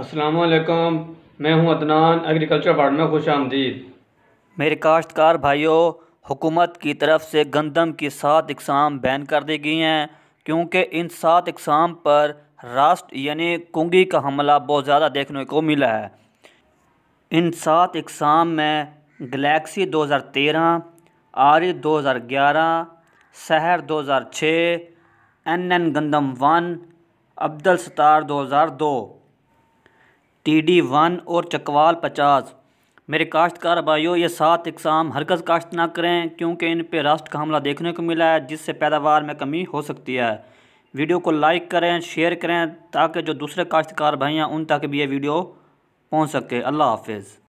असलकम मैं हूं अदनान एग्रीकल्चर वार्ड में खुश आमदीद मेरे काश्तकार भाइयों हुकूमत की तरफ से गंदम की सात इकसाम बैन कर दी गई हैं क्योंकि इन सात इकसाम पर राष्ट्र यानी कुंगी का हमला बहुत ज़्यादा देखने को मिला है इन सात इकसाम में गलेक्सी 2013, आरी 2011, शहर 2006, एन एन गंदम one Abdul Sattar 2002 T D one और चकवाल पचास मेरे काश्तकार भाइयों ये सात इकसाम हरकत काश्त ना करें क्योंकि इन पर राष्ट्र का हमला देखने को मिला है जिससे पैदावार में कमी हो सकती है वीडियो को लाइक करें शेयर करें ताकि जो दूसरे काश्तकार भाई हैं उन तक भी ये वीडियो पहुँच सके अल्लाह हाफिज़